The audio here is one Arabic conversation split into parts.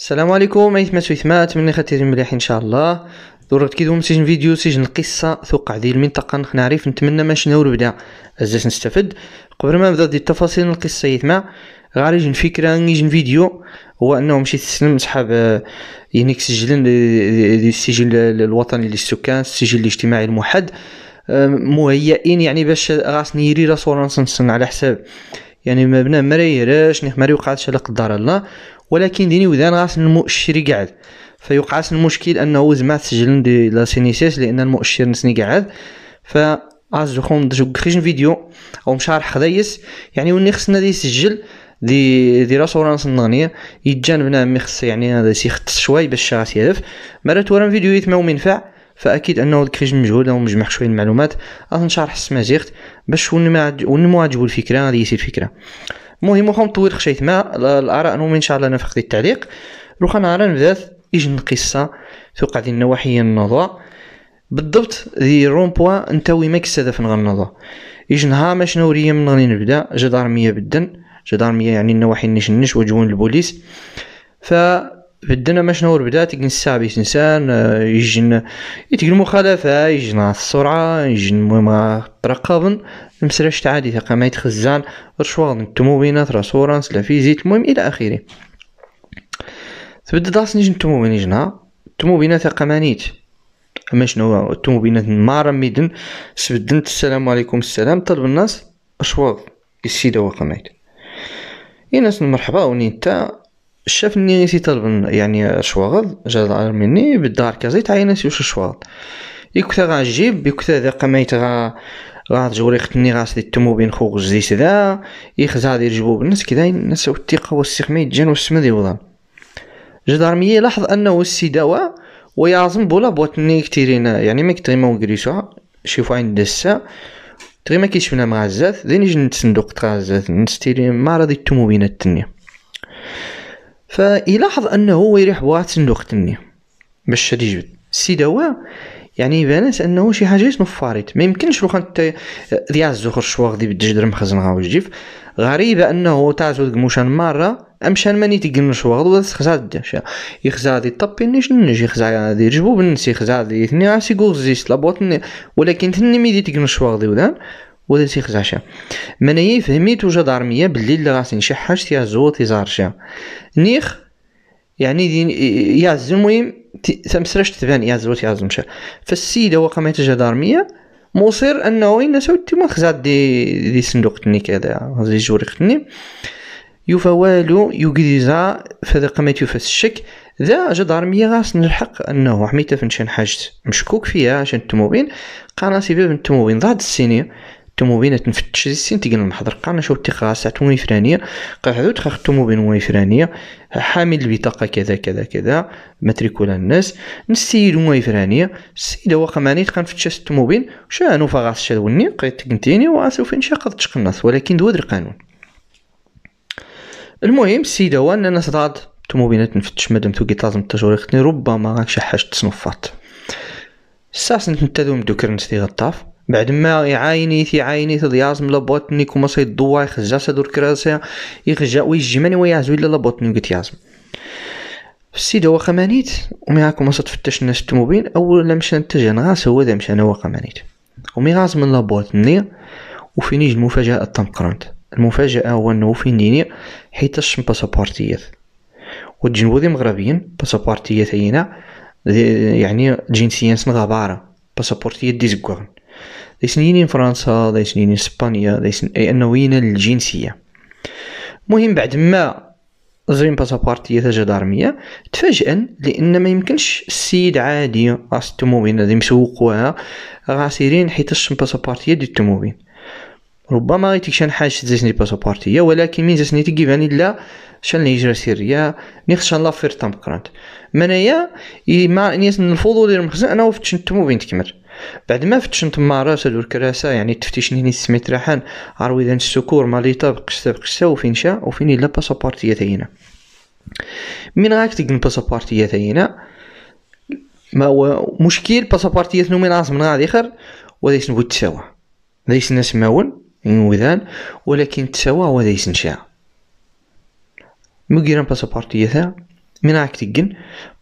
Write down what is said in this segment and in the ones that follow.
السلام عليكم ايثمات ويثمات من خاتير مليح ان شاء الله درت كي دوم سجن فيديو سجن قصة توقع ذي المنطقة نعرف نتمنى ما شنو نبدا ازاس نستفد قبل ما نبدا دي التفاصيل القصة يثما غاري جن فكرة نجن فيديو هو انه مشيت تسلم صحاب يعني سجلن آه، آه، السجل الوطني للسكان السجل الاجتماعي الموحد مهيئين يعني باش غاس نيري راسو على حساب يعني مبنى بنا نخمري وقعدش على لا قدر الله ولكن ديني وذان غاس المؤشر يقعد فيوقع المشكل انه زعما تسجل دي لا سينيسيس لان المؤشر نسني قعد ف غاز زوخون خيجن فيديو او مشارح خدايس يعني وني خصنا دي يسجل دي دي راسو رانس النغنية يتجانبنا مي خص يعني هذا سيختص شوي باش شاس يهدف مرات تورا فيديو يتما ومنفع فاكيد انه الكريج مجهود او مجمع شويه المعلومات غنشرح السماجيخت باش ونمو عجبو الفكره غادي يسير فكره المهم واخا نطول خشيت مع الاراء نومي ان شاء الله نفقد التعليق لو كان عران بدات اجن القصه توقع ديال النواحي النضوء بالضبط دي رون بوا ماكس هدف كستهدف نغنضو يجي نهار ما شنو ريا من غني نبدا جدار مية بدن جدار مية يعني النواحي نشنش وجون البوليس ف بدنا ما شنو بدا تقن السابيس انسان يجن يتقن مخالفة يجن السرعة يجن المهم رقابن المسرش تاع عادي ثقة ميت خزان رشوار التموينات راسورانس لا فيزيت المهم الى اخره تبدا داس نجم نتمو نيج نهار تمو بينا ثقة مانيت اما شنو تمو بينا مارا ميدن سبدنت السلام عليكم السلام طلب الناس اشواض السيدة وقمايت إيه ناس مرحبا وني نتا شافني نسي طلب يعني شواغض جا مني بالدار كازي تعينا سي واش شواغض غا جيب يكثر ذا قمايت غا غاد غاس دي تمو بين خوغ جديس دا يخزا غادي جبوب بالناس كدا الناس والثقة والسيخ ما يتجان والسمد جدار مي يلاحظ أنه السيداوة ويعظم بولا بواتني كتيرين يعني ما كتغيما وكريسوها شوفو عند السا تغيما كيشفنا مع الزات دين يجي نتسندوق تغا الزاث نستيري ما راضي التمو بين التنية فيلاحظ أنه هو يريح بوات صندوق التنية باش يجبد السيداوة يعني بانت انه شي حاجه تنفاريت ما يمكنش واخا انت رياض آه، زخر شوا غادي بدي جدر مخزن الجيف غريبه انه تعزو مشان مره امشان ماني تيقن شوا غادي خزا داشا يخزا دي طابي نيش نجي يخزا دي جبو بنسي يخزا دي اثنين عاسي غوزيس لابوط ولكن ثني ميدي تيقن شوا غادي ودان ولا تيخزع شا منايا فهميت وجد عرمية باللي اللي غاسين شحاش تيازو تيزار شا نيخ يعني دين يا المهم تمسرش تبان يا زوتي يا زمشا فالسيد هو قام يتجدر مية مصير انه وين سوت تي مخزا دي دي صندوق تنيك هذا غادي جوري ختني يوفا والو يوكريزا فذا قامت يوفا الشك ذا جا غاس نلحق انه حميتة فنشان حاجة مشكوك فيها عشان التموين قانا سبب التموين ضاد السيني التموبين تنفتش السين تيقن المحضر قانا شو تيقا ساعة ويفرانية قاعدو تخاخ التموبين ويفرانية حامل البطاقة كذا كذا كذا ماتريكولا الناس نسيد ويفرانية السيدة واقا ماني تقنفتش الطوموبيل شانو فغاس شادوني قيت تقنتيني وغاسوف إن شاء قد تشقنص ولكن دو القانون المهم السيدة هو أننا صداد الطوموبيلات نفتش مادام توقيت تازم التجوري ختني ربما غاك شي حاجة تصنفات الساس سنت نتادو دوكر كرنس غطاف بعد ما يعاينيت يعاينيت ديازم لابوتنيك وما سيدوا يخجا سادور كراسا يخجا ويجمني ويعزو الا لابوتنيك تيازم السيد هو خمانيت ومي راكم ما تفتش الناس اول اولا مشى نتجن غاس هو ذا مشى انا هو خمانيت ومي غاز من لابوتني وفين يجي المفاجأة التمقرنت المفاجأة هو انه فين ديني حيتاش باسابورتيات وتجنبودي مغربيين باسابورتيات هنا يعني جنسيا سنغابارة باسابورتيات ديزكوغن ديسنيني فرنسا ديسنيني نينين اسبانيا ليس اي انه الجنسيه مهم بعد ما زرين باسابورتية تاع جدارمية تفاجئ لأن ما يمكنش السيد عادي راس التموين هذي مسوقوها غاسيرين سيرين حيتاش باسابورتية ديال التموين ربما غيتك شان حاجة زيتني باسابورتية ولكن من زيتني تكيفاني لا شان الهجرة سرية الله فير لافير كرانت منايا ما نيس الفضول المخزن أنا وفتش التموين تكمل بعد ما فتشنت مارات هادو الكراسة يعني التفتيش نيني سميت راحان عرويدا السكور طاب قشتا بقشتا وفين شا وفين إلا باسابورتيا تاينا من غاك تلقى الباسابورتيا تاينا ما هو مشكل باسابورتيا ثنو من عاصم من غادي آخر وذا يسنبو تساوى ذا يسنا سماون وذان ولكن تساوى وذا يسنشا مقيرا باسابورتيا ثا من غاك تلقى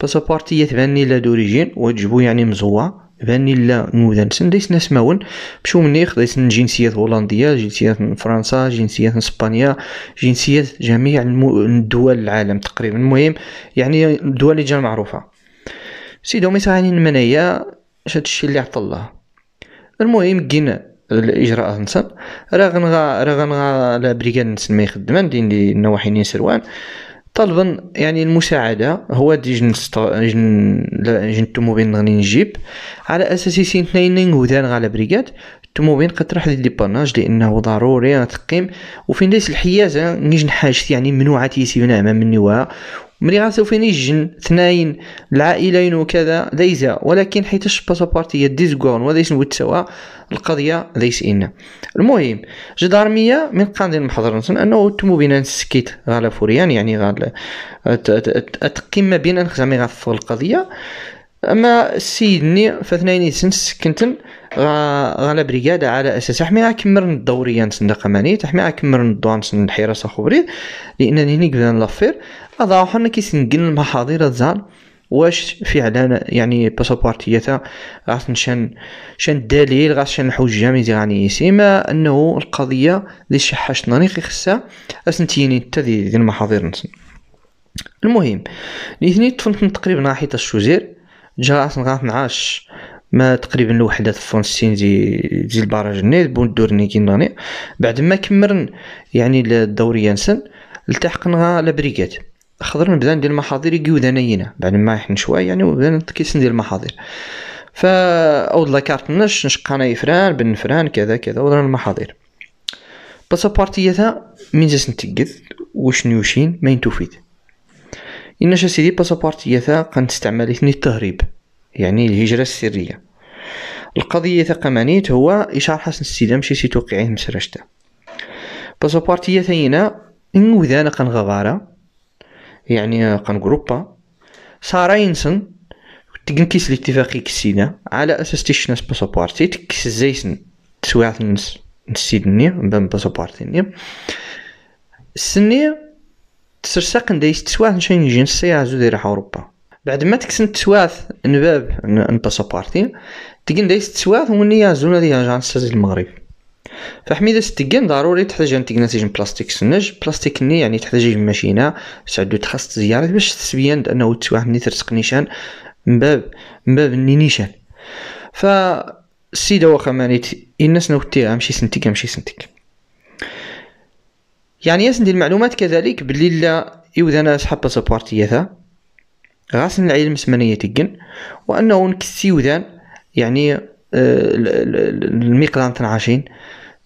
باسابورتيا تباني لا دوريجين وتجبو يعني مزوى فانيلا سن نسن ناس ماون مشو منيخ دايسن جنسيات هولندية جنسيات من فرنسا جنسيات من اسبانيا جنسيات جميع الدول العالم تقريبا المهم يعني الدول اللي جا معروفة سيدو ميساعني المنايا اش هادشي اللي عطا الله المهم كينا الاجراءات نسن راه غنغا راه غنغا لا نسن ما يخدمان دين النواحي نسروان طلبا يعني المساعدة هو دي جن جن التوموبيل غادي نجيب على أساس سين اثنين نقودان غالا بريكاد التوموبيل قد تروح ديباناج لأنه ضروري تقيم وفين دايس الحيازة نيجن حاجتي يعني ممنوعة يسيبنا أمام مني ملي غاسوفيني الجن اثنين العائلين وكذا ليس ولكن حيتاش الباسابورت هي ديزكون وليس سوا القضية ليس إن المهم جدارمية من قاندي المحضر أنه تمو بين السكيت غالا فوريان يعني غال تقيم بين زعما غاف القضية اما سيدني فاثنين سن سكنتن غالا بريادة على اساس حمي أكمر الدوريه نتن الرقمانيه حمي كمرن الدوان نتن الحراسه خبري لانني نقبل قبل هذا اخرنا كيسنقل المحاضير الزهر واش فعلا يعني باسبور تاع غاس شان شان دليل غاس شان حجه ميزانية سيما انه القضيه لي شحاش طريق خصها اسنتيني حتى ديال المحاضير نسن المهم الاثنين تفنت تقريبا ناحيه الشوزير جا غاش نغاف نعاش ما تقريبا الوحدة فونسين زي زي البراج ني بوندورني كيناني بعد ما كمرن يعني الدورية نسن التحقنا لابريكات خضر نبدا ندير المحاضير يجيو انايا بعد ما يحن شويه يعني نبدا نتكيس ندير المحاضير فا اود لاكارت نش نشق انا يفران بن فران كذا كذا ودرا المحاضير بس بارتيتها من جاس نتقد واش نيوشين ما ينتوفيد إن سيدي تستعمل اثني التهريب يعني الهجرة السرية القضية ثقمانيت هو إشار حسن السيدة مشي سي مسرشته بس باسابورتيتها هنا إن وذانا غغارة يعني آه، قنقروبا صار ينسن تقنكيس الاتفاقية كسينا على أساس تشنس باسوبارتي تكس زيسن تسويعة نس نسيدني بن باسوبارتي ني سني تسرساق ندايس تسويعة نشين جين السياعة زو ديرها أوروبا بعد ما تكسن تسويعة نباب بارتي تكن دايس تسويعة وني زونا ديال جانساز المغرب فحميده السكان ضروري تحتاج تكنسيج بلاستيك سنج بلاستيك ني يعني تحتاج ماشينه سعدو تخص زياره باش تسبيان انه تسواح مني ترسق نيشان من باب من باب نيشان ف السيده واخا مانيت الناس تي مشي سنتيك مشي سنتيك يعني ياسندي المعلومات كذلك بلي لا يوذانا سحب سبورتية ثا غاسن العلم سمانية تقن وانه نكسي وذان يعني آه، المقدار تنعاشين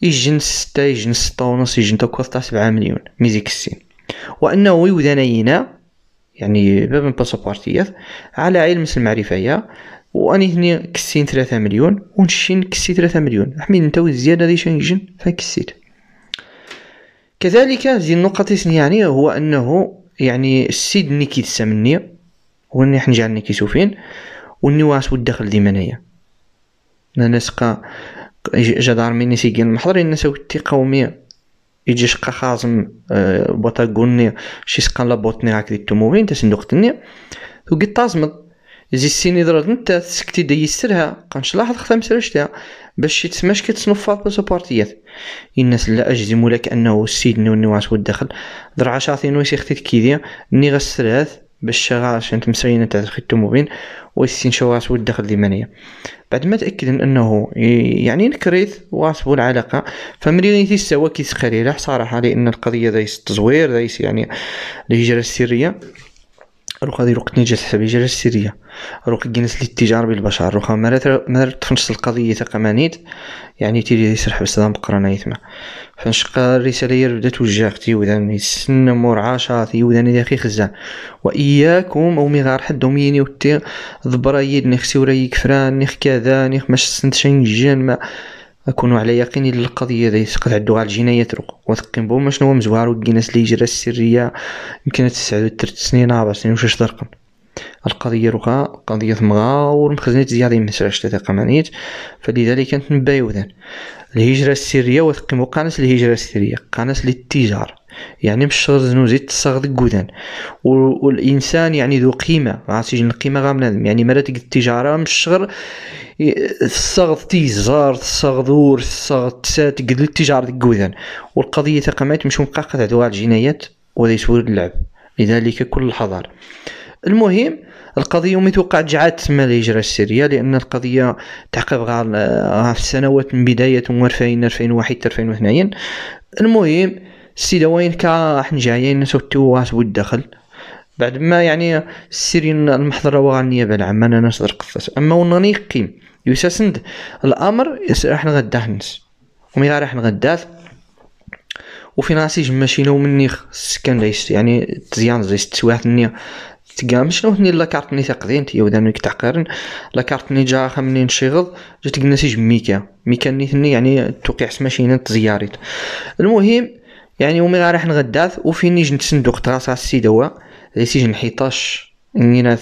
يجن ستة يجن ستة ونص يجن تاع سبعة مليون ميزيك السين وأنه يودانينا يعني باب من باسوبارتيات على علم المعرفة واني هني كسين ثلاثة مليون ونشين كسي ثلاثة مليون حميد انت الزيادة دي يجن فكسيت كذلك زي النقطة يعني هو انه يعني السيد نيكي تسمني واني حنجعل نيكي سوفين واني واس والدخل ديما منايا انا جدار مني سيجين محضر الناس وتي قومية يجي شقا خازم آه، بوتا قولني شي سقان لابوتني هاك ديك تموين تا صندوق و وقي تازمد زي السيني درد نتا سكتي دا يسرها قانش لاحظ خدام سرشتها باش شي تسماش كتسنفض باسبورتيات الناس لا اجزم لك انه السيد نوني واش الدخل درعا شاطين ويسي ختي كيدي ني غسرهاث بالشغار شنت تمسرينة تاع الخيتوموبيل واستنشاورات والدخل اليمنية بعد ما تاكد من انه يعني نكريت واصبوا العلاقه فملي غيتي سوا كيسخري لا صراحه لان القضيه دايس التزوير دايس يعني الهجره السريه روك هذه روك حسابي الحبيجه السريه روك لي للتجار بالبشر روك ما تفنش القضيه تقمانيد يعني تيري يسرح حبس دام قرانا يتما فنشقى الرساله هي بدا توجه اختي وذان يسن مور عاشا تي وذان يا اخي خزان واياكم او مي غار حد وميني وتي ضبرا ضبرايد نخسي وراي كفران نخ كذا نخ ماش سنت شين جان ما أكون على يقين إن القضية ذي سقط عدوها الجناية ترق وثقين بهم شنو مزوار وكيناس اللي جرا السرية يمكن تسعد تلت سنين ربع سنين وشاش درقن القضية رقا قضية مغا والمخزنات زيادة مسراش تاتا قمانيت فلذلك كانت مبايوذان الهجرة السرية وثقين مقانس الهجرة السرية قانس للتجارة يعني مش غزنوز يتصاغ ديك كودان والانسان يعني ذو قيمه عرفتي القيمه غا بنادم يعني مرات ديك التجاره مش شغل تصاغ تيزار تصاغ دور تصاغ تسات قد التجاره ديك كودان والقضيه تقامات مش مقاقة عدوها الجنايات ولا يسول اللعب لذلك كل الحضار المهم القضية ومي توقع جعات تسمى الهجرة السرية لأن القضية تعقب غا في السنوات من بداية 2000 2001 2002 المهم السيدة وين كا احنا جايين توات والدخل بعد ما يعني سيرين المحضرة وغا النيابة العامة انا نصدر قصص اما وناني قيم يساسند الامر راح نغدا نس ومي غير راح نغدا وفي راسي جما شنو مني سكان دايس يعني تزيان زي تسواحت ني تقام شنو هني لا كارت ني تقدين تي ودان ويك تعقارن لا كارت ني جا خمني نشيغض جات قلنا سي جميكا ميكا نيتني يعني توقيع سماشينا تزياريت المهم يعني ومن راح نغداث نيجي نيج نتسندوق راس السيد هو سجن حيطاش اني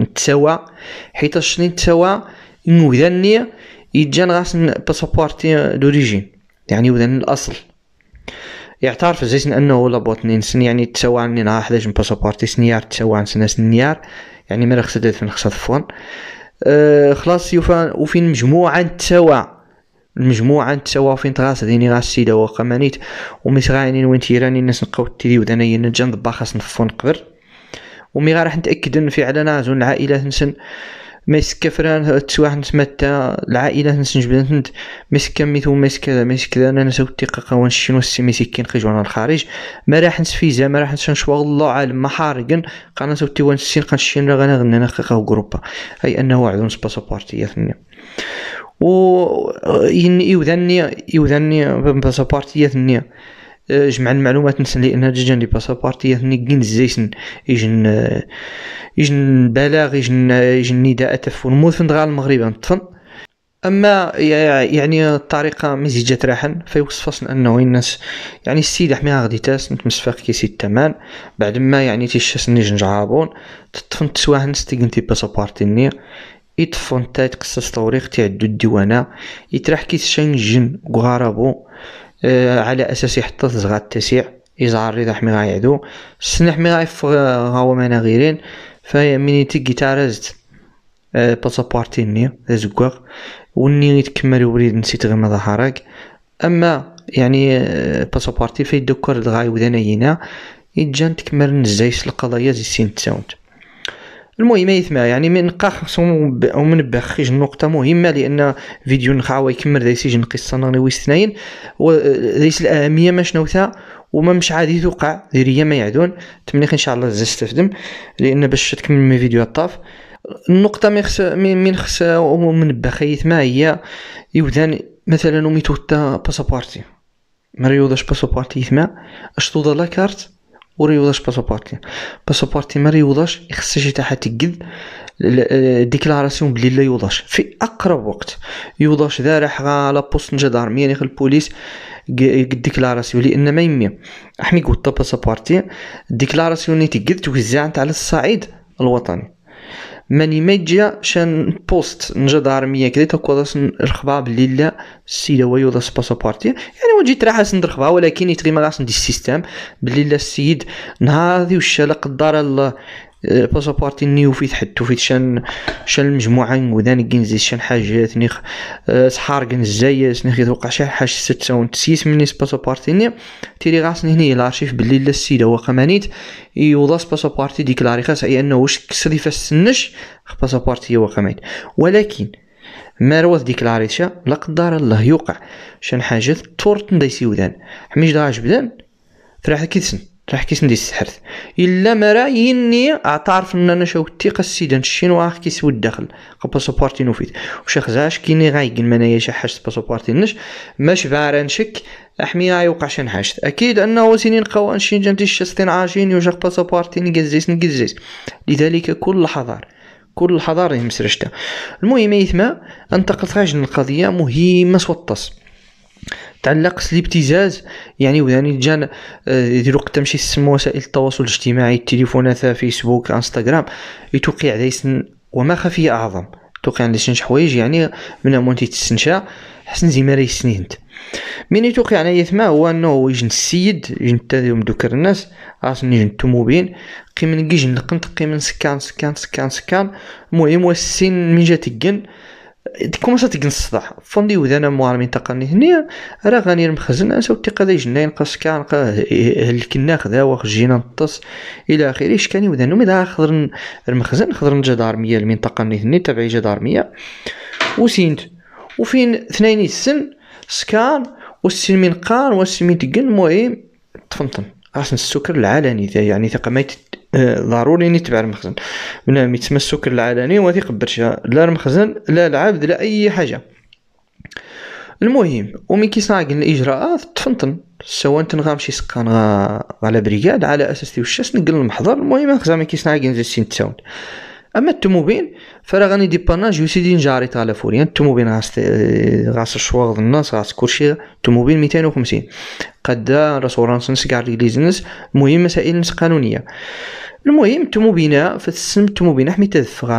نتساوى حيطاش نتساوى نوذاني يجان غاس باسبورتي دوريجين يعني وذن الاصل يعترف زيس انه لابوت نينسن يعني تساوى عني نهار حداش باسبورتي سنيار تساوى عن سنيار يعني ما خصها دات من خصها فون أه خلاص يوفا وفين مجموعة تساوى المجموعة نتساواو فين تغاس ديني غاس السيدة واقا مانيت ومي غاينين وين تيراني الناس نبقاو تيريود انايا نجا نضبا خاص نفو نقبر ومي غا راح نتأكد ان فعلا زون العائلة نسن ما فران تسواح نتمتا العائلة نسن جبدت نت ميسكا ميثو مسكا مسكا انا نسو التقاقا ونشينو والسيمي سكين خيج انا الخارج ما راح نسفيزا ما راح نشوغل الله عالم ما حارقن قانا نسو تيوان السين قنشين غانا غنانا خاقا وقروبا اي انه عدون سباسابورتي يا ثنيا و يوذني يوذني باسابارتياتني آه، جمع المعلومات نسن لان هاد الجانب ثني كين زيسن يجن يجن بلاغ يجن يجن نداء تفون مول فندغا المغرب نطفن اما يعني الطريقه مزيجة راحن فيوصف انه الناس يعني السيد حميها غادي تاس نتمسفاق كيسي الثمن بعد ما يعني تيشاس نيجن جعابون تطفن تسواهن ستيغنتي باسابارتي ني يطفون تا يتقصص طوريق تيعدو الديوانة يتراح كيتشنجن كغاربو آه على اساس يحط زغا التسيع يزعر ريضا حمي غايعدو السنة حمي غايف غاو مانا غيرين من يتقي تارزت آه بارتي ني زكواغ وني يتكمل وريد نسيت غير ماذا حراك اما يعني آه باسابورتي فيدوكر دغاي ودانا هنا يتجان تكمل نزايس القضايا زي سين تساونت المهم يثما يعني من قاح ومن بخيج نقطه مهمه لان فيديو نخا يكمل دايسي جن قصه نغني ويستنين وليس الاهميه ما شنو ثا وما مش عادي توقع ديريا ما يعدون تمنيخ ان شاء الله تستفدم لان باش تكمل من فيديو الطاف النقطه من خص من خص ومن بخيت ما هي يودان مثلا وميتو تا باسابورتي مريوضاش باسابورتي يثما اشطوضا لاكارت وريوضاش باسوبورتي باسوبورتي ما مريوضاش خصها شي تحت تقد ديكلاراسيون بلي لا يوضاش في اقرب وقت يوضاش راح غا لابوست نجا دارميا يعني البوليس ديكلاراسيون لان ما يمي احمي قلت باسوبورتي ديكلاراسيون تقد توزعت على الصعيد الوطني ماني ما يجي شان بوست نجد عرمية كده تكو داس نرخبا بلي لا السيدة ويو داس باسابورتي يعني وجي ترا حاس نرخبا ولكن يتغي ما غاس ندي السيستم بلي السيد نهار ذي وش لا بارتي نيو فيت تحت وفي شان شان المجموعة وذان كينزي شان حاجات نيخ آه، سحار كنزايس نيخ يتوقع شي حاجة ستة و تسيس مني بارتي ني تيري غاسني هني لارشيف بلي لا السيدة وقمانيت يوضاس باسابورتي ديكلاري خاص اي انه واش كسري فاسنش هو قمانيت ولكن ما ديك لاريشا لا قدر الله يوقع شان حاجات تورت ندايسي سيودان حميش داعش بدان فرح كيسن راح كيسندي السحرث الا ما رايني اعترف ان انا شاو الثقه السيدان الشينوا راح كيسوي الداخل باسبورتي نوفيت وش زاش كيني غايقن ما انايا شي حاجه باسبورتي نش ماشي بارا نشك احمي يوقع شن حاجت اكيد انه سنين قوان شين جنتي شستين عاشين يوجد باسبورتي نقزيس نقزيس لذلك كل حضار كل الحضاره مسرشته المهم يثما انتقلت غاج القضيه مهمه سوطس تعلق الابتزاز يعني وداني جان آه، يديروا قدام شي سم وسائل التواصل الاجتماعي التليفونات آه، فيسبوك انستغرام يتوقع ليس وما خفي اعظم توقع عند شي حوايج يعني من مون تيتسنشا حسن زي ما سنينت مين يتوقع على يثما هو انه يجن السيد يجن تاديو دوكر الناس راسن يجن التوموبيل قيم كيجن نقنت قيم سكان سكان سكان سكان المهم هو السن من جات الجن كومونسا تقنصدح فوندي ودانا موار من تقني هنا راه غاني المخزن انسى وتيقا ذا جناين قاس كان الكنا خذا واخ جينا نطس الى اخره شكاني وذانو مدا خضر المخزن خضر جدار المنطقه من تقني هنا تبعي جدار وسينت وفين اثنين السن سكان والسن من قار والسن من تقن المهم طفنطن راسن السكر العلني ذا يعني ثقة ما ضروري نتبع المخزن من يتم السكر العلني وما تيقبرش لا المخزن لا العبد لا اي حاجه المهم ومن كي صاغن الاجراءات تفنطن سواء تنغام شي سكان على بريكاد على اساس تيوشاس نقل المحضر المهم خزامي كي صاغن زي سين تساون اما التموبيل فراه غاني ديباناج يو سيدي نجاري تاع يعني التموبيل غاس غاس الشواغ الناس غاس كلشي التموبين 250 قد راسورانس كاع ليزنس المهم مسائل قانونيه المهم التموبينه فتسم التموبينه حمي تدفغ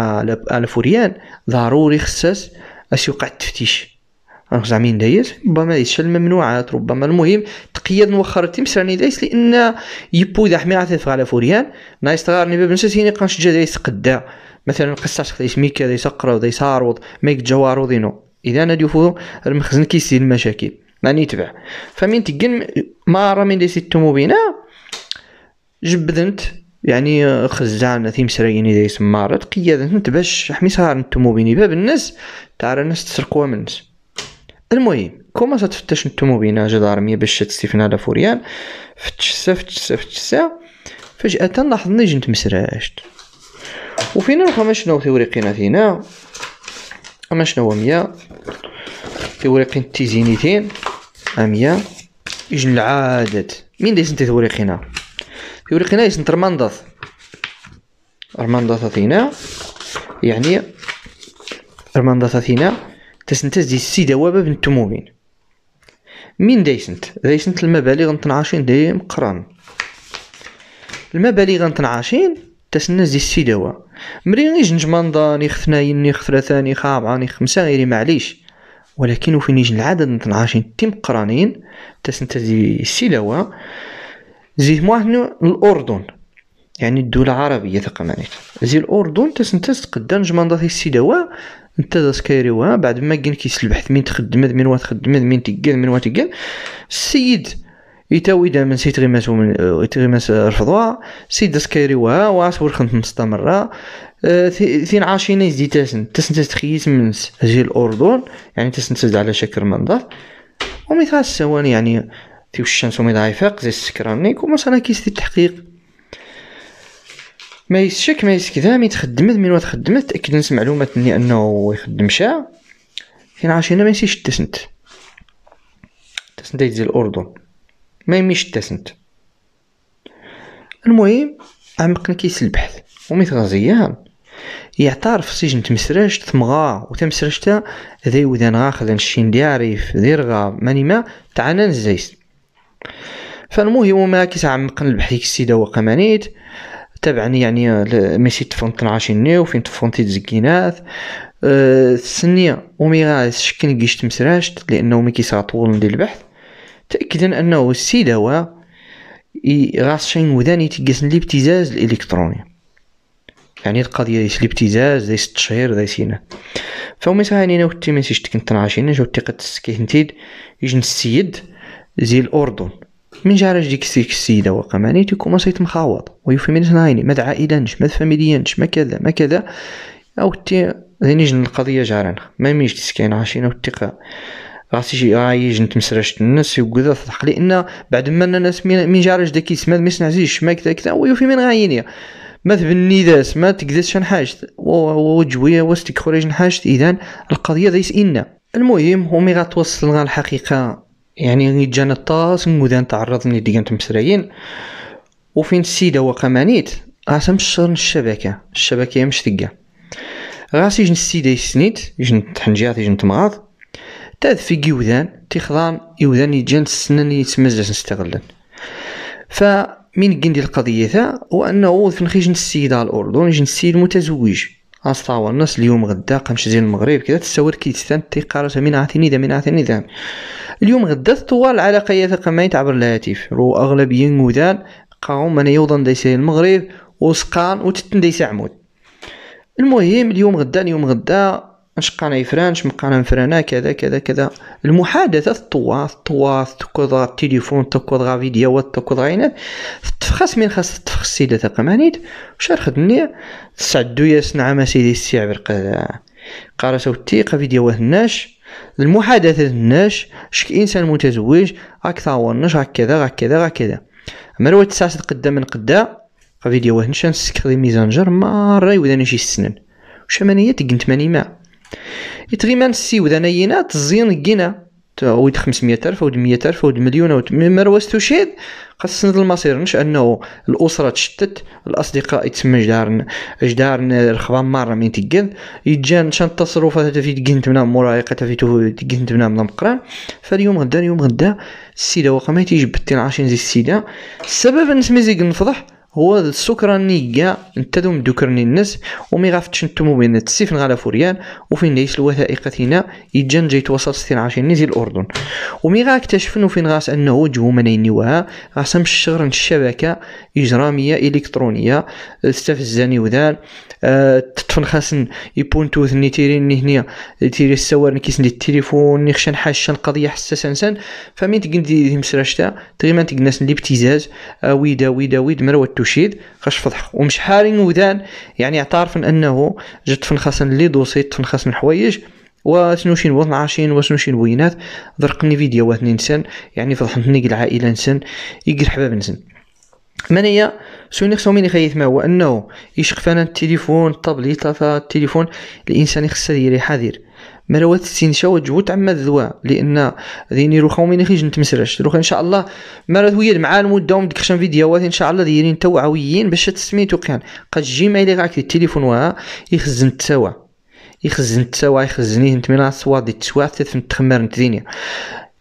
على فوريان ضروري خصاص اش يوقع التفتيش زعما دايز ربما يشل الممنوعات ربما المهم تقيد نوخر التمس راني دايس لان يبو اذا حمي غاتفغ على فوريان نايس تغارني باب نسيتيني قنش جا دايس قدا مثلا قساش شخصية ميكا دي سقرا ودي سارود ميك جوار وذينو اذا انا اليوفو المخزن كيسير المشاكل ماني يعني تبع فمن تقن ما راه من ست موبينا جبدنت يعني خزان ثيم سرايين إذا يسمارت قيادنت باش حميسها نتمو بيني باب الناس تعرى الناس تسرقوا من الناس المهم كوما ستفتش نتمو جدارمية جدار مية باش تستيفنا على فوريان فتشسا فتشسا فتشسا فجأة لاحظني جنت مسراشت وفينا رقم شنو توريقنا فينا اما شنو هو مية توريقين تيزينيتين امية يجن العادة مين دايسن توريقنا توريقنا يسن ترمندث رمندث فينا يعني رمندث ثينا تسنتز دي السيدة بنت مومين مين دايسنت دايسنت المبالغ نتنعاشين دي مقران المبالغ نتنعاشين تسنى زي السيدوا مري نيج نجمندا ني خفناين ني خفرا ثاني خابعة خمسة غيري معليش ولكن وفي نيجي العدد من 12 تيم قرانين تسنت زي السيدوا زي موهنو الأردن يعني الدولة العربية ثقماني زي الأردن تسنت تقدر نجمندا في السيدوا انت تذكريوها بعد ما كان كيسلبح من تخدم من وتخدم من تقال من وتقال السيد إتا ويدا من سيت تغيماس ومن غيماس آه، رفضوا آه، سي داس كايريوها واس ورخنت مرة آه، ثين عاشين يزدي تاسن تاسن تخييس من أجي الأردن يعني تاسن تزد على شكل منظر ومثال السوان يعني تيوش الشمس وميضا يفاق زي السكرانيك ومصانا كيس التحقيق ما يسشك ما يسكذا مي تخدمت من تخدمت تأكد نس معلومات اني انه يخدم شا فين عاشينا ما يسيش تسنت تسنت يدزي الاردن ما يميش تاسنت المهم عمقنا كيس البحث ومثل غزيام يعترف سجن تمسراج ثمغا وتمسراجتا ذي وذان غاخذ الشين دياريف ذي رغا ماني ما تعانا الزيس فالمهم ما كيس عمقنا البحث ديك السيدة وقمانيت تبعني يعني ميسي تفونت 12 نيو فين تفونت تزكينات أه وميغا ومي غاس شكن قيش تمسراشت لانه مي كيس طول ندير البحث تأكدا أنه السيد هو غاس شينودان يتقاسن الابتزاز الإلكتروني يعني القضية ديس الابتزاز ديس التشهير ديس هنا فهو مثلا هاني نوت تيمسيش تكنت نعشينا جو تيقت سكينتيد يجن السيد زي الأردن من جارج ديك السيدة السيدة ماني يعني تيكون صيت مخاوط ويوفي من عائلة نش ماد فاميليا نش ما كذا ما كذا أو تي ذي يعني نجن القضية جارنا ما ميش تسكين عشينا تيقا راسي شي غاي جنت مسرشت الناس وكذا صدق لان بعد ما الناس من جارج داك يسمى مسنا عزيز داك كذا كذا في من غاينيا ما تبني داس ما تقدس شان حاجت وجوية وستك خرج حاجت اذا القضيه ذا ان المهم هما غتوصل غا الحقيقه يعني جانا الطاس مودان تعرضني دي كانت مسرايين وفين السيده وقمانيت غاسم الشر الشبكه الشبكه مش ثقه غاس يجن السيده يسنيت يجن تحنجات يجن تمغاض تا في جيودان تيخضان يودان يجان السنن يتمزز نستغلن فمن قندي القضية ذا هو أنه نخيج نسيد على الأردن يجي نسيد متزوج أصطاوى الناس اليوم غدا قمش زين المغرب كذا تسور كي تستان تيقارس من عثني ذا من عثني ذا اليوم غدا طوال العلاقة ثقميت عبر الهاتف رو أغلبية موذان قاوم من يوضن ديسي المغرب وسقان وتتن ديسي عمود المهم اليوم غدا اليوم غدا اش قانا يفران شم قانا نفرانا كذا كذا كذا المحادثه الطواث الطواث تكوض التليفون تكوض غا فيديوهات تكوض غاينات تفخس من خاص تفخس سيدة تقمانيت وشار خدني تسعدو ياس نعم سيدي السيع عبر قارا سوتي قا فيديوهات الناش المحادثة الناش شك انسان متزوج اكثر ونش هكذا هكذا هكذا مروة تسعة قدام من قدا قا فيديوهات نشان سكري ميزانجر مرة يوداني شي سنن وشامانية تقنت ماني ما يتغيمان السيودان اينا تزين كينا ألف أو ود ألف أو مليون أو مروس تشيد خاصنا المصير نش انه الاسره تشتت الاصدقاء يتسمى جدارن جدارن رخبان مره من تقل يتجان شان التصرفات في تقنت منا مرايقة في تقنت منا من المقران فاليوم غدا اليوم غدا السيده وقا يجب تيجي بتين عاشين زي السيده السبب نسمي زيك نفضح هو السكراني كاع نتا دوم دوكرني الناس ومي غافتش نتومو بين السيف غالا فوريان وفين ليس الوثائق تينا يجان جاي توصل ستين عشرين نزي الأردن ومي غا اكتشفن وفين غاس أنه جو منين وها غاسم الشغرن الشبكة إجرامية إلكترونية استفزاني وذان أه تطفن خاسن يبون توثني تيرين هنا تيري السوار نكيسن التليفون نخشن حاشا قضية حساسة انسان فمين تقندي مسراشتا تغيما تقناس لابتزاز آه، ويدا ويدا ويد مروتو فضحك ومش حارين ودان يعني اعترفن انه جت فنخسن لي دوسي تفنخسن حوايج وشنو شين وطن عاشين وشنو شين وينات ضرقني فيديوهات نسن يعني فضحنتني العائله نسن يقل حباب نسن منيا سوني خصو مين يخيث ما هو انه يشقفنا التليفون الطابليطه التليفون الانسان يخسر يدير حذر مروات السينشا وجهو تعمد ذوا لان ديني روخو ومين خيج نتمسرش روخ ان شاء الله مرات ويا مع المده ومدك شان فيديوهات ان شاء الله دايرين توعويين باش تسميتو كان قد ما اللي غاك التليفون وها يخزن التوا يخزن التوا يخزنيه نتمنى صواد التوع تثم تخمرنت ذيني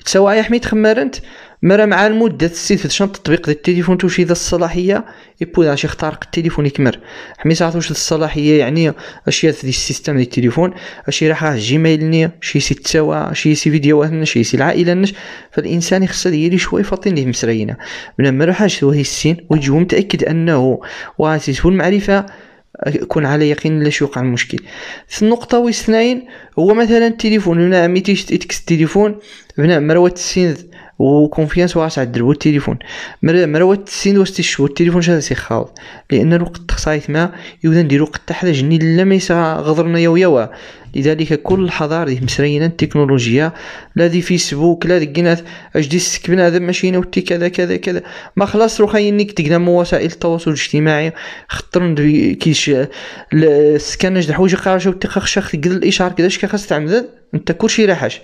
التوع يحمي تخمرنت مرا مع المدة السيت شن تطبيق ديال التليفون توشي ذا الصلاحية يبوز اش يخترق التليفون يكمر حميس عرفت واش الصلاحية يعني اش في السيستم ديال التليفون اش راح جيميل ني شي سي توا شي سي هنا شي سي العائلة نش فالانسان يخسر ديالي شوية فاطين ليه مسرينا بلا ما راحش وهي السين ويجي متأكد انه واسس المعرفة كون على يقين لاش يوقع المشكل في النقطه ويس اثنين هو مثلا التليفون هنا ميتيش تيكس التليفون هنا مروه السين وكونفيانس واش عدربو التليفون وات سين واش تيشبو التليفون شاد سيخاوض لان الوقت خصايت ما يودا نديرو قد تحتاج جني لا ما غضرنا يا ويا لذلك كل حضار ذي مسرينا التكنولوجيا لا دي فيسبوك لا ذي اش دي سكبنا هذا ماشينا وتي كذا كذا كذا ما خلاص روح ينك تقنا وسائل التواصل الاجتماعي خطر كيش السكان نجد حوايج قارشة وتي شخص قدر الاشعار كذا اش كخاص تعمد انت كلشي راحش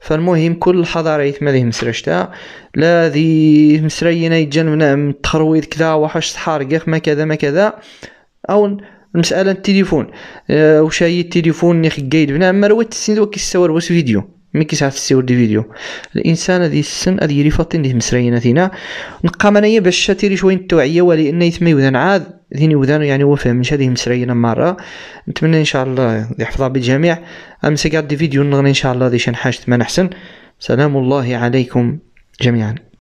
فالمهم كل الحضاريات ما مسرشتا لا ذي مسرينا يتجنبنا من التخرويد كذا وحش تحارقخ ما كذا ما كذا او المسألة التليفون أه التليفون نخي قايد بنا مروت السند وكي السوار فيديو ملي كيسعى تسيور دي فيديو الانسان هذه السن هذه اللي فاطين مسرينه مسريناتنا نقام انايا باش شاتيري شويه التوعيه ولان يتما يودان عاد ذين يودان يعني هو مش هذه مسرينه مره نتمنى ان شاء الله يحفظها بالجميع امسك دي فيديو نغني ان شاء الله هذه حاجه ما نحسن سلام الله عليكم جميعا